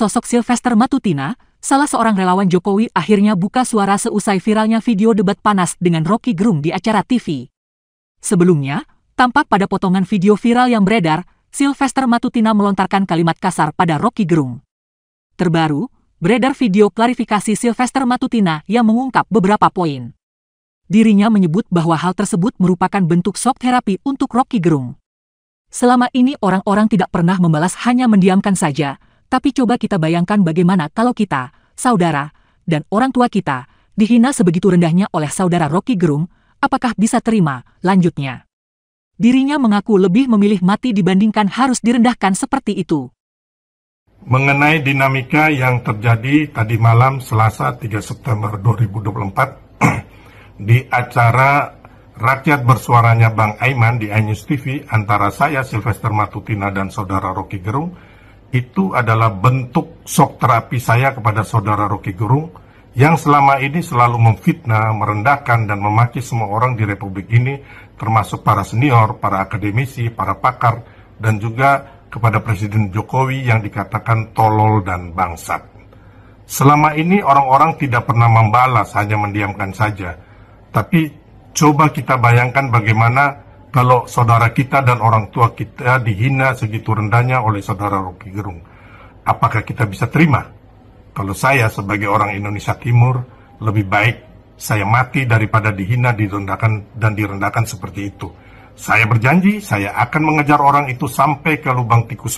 sosok Sylvester Matutina, salah seorang relawan Jokowi akhirnya buka suara seusai viralnya video debat panas dengan Rocky Gerung di acara TV. Sebelumnya, tampak pada potongan video viral yang beredar, Sylvester Matutina melontarkan kalimat kasar pada Rocky Gerung. Terbaru, beredar video klarifikasi Sylvester Matutina yang mengungkap beberapa poin. Dirinya menyebut bahwa hal tersebut merupakan bentuk shock terapi untuk Rocky Gerung. Selama ini orang-orang tidak pernah membalas hanya mendiamkan saja, tapi coba kita bayangkan bagaimana kalau kita, saudara, dan orang tua kita, dihina sebegitu rendahnya oleh saudara Rocky Gerung, apakah bisa terima, lanjutnya. Dirinya mengaku lebih memilih mati dibandingkan harus direndahkan seperti itu. Mengenai dinamika yang terjadi tadi malam Selasa 3 September 2024 di acara Rakyat Bersuaranya Bang Aiman di iNews TV antara saya Sylvester Matutina dan saudara Rocky Gerung itu adalah bentuk sok terapi saya kepada saudara Rocky Gerung yang selama ini selalu memfitnah, merendahkan, dan memaki semua orang di Republik ini, termasuk para senior, para akademisi, para pakar, dan juga kepada Presiden Jokowi yang dikatakan tolol dan bangsat. Selama ini orang-orang tidak pernah membalas, hanya mendiamkan saja. Tapi coba kita bayangkan bagaimana kalau saudara kita dan orang tua kita dihina segitu rendahnya oleh saudara Rocky Gerung. Apakah kita bisa terima? Kalau saya sebagai orang Indonesia Timur, lebih baik saya mati daripada dihina, direndahkan, dan direndahkan seperti itu. Saya berjanji, saya akan mengejar orang itu sampai ke lubang tikus